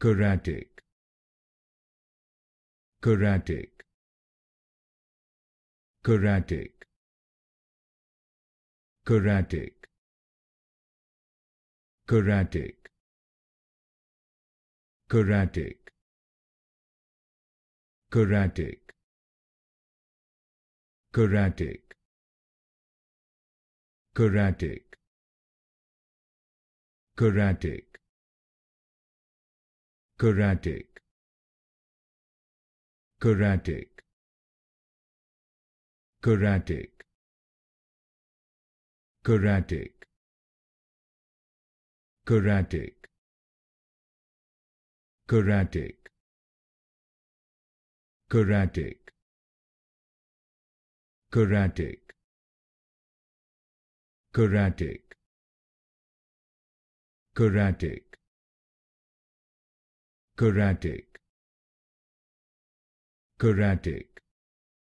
Karatek Karatek Karatek Karatek Karatek Karatek Karatek Karatek Karatek Karatek Karatek Karatek Karatek Karatek Karatek Karatek Karatek Karatek Karatek Karatek Karatic. Karatic.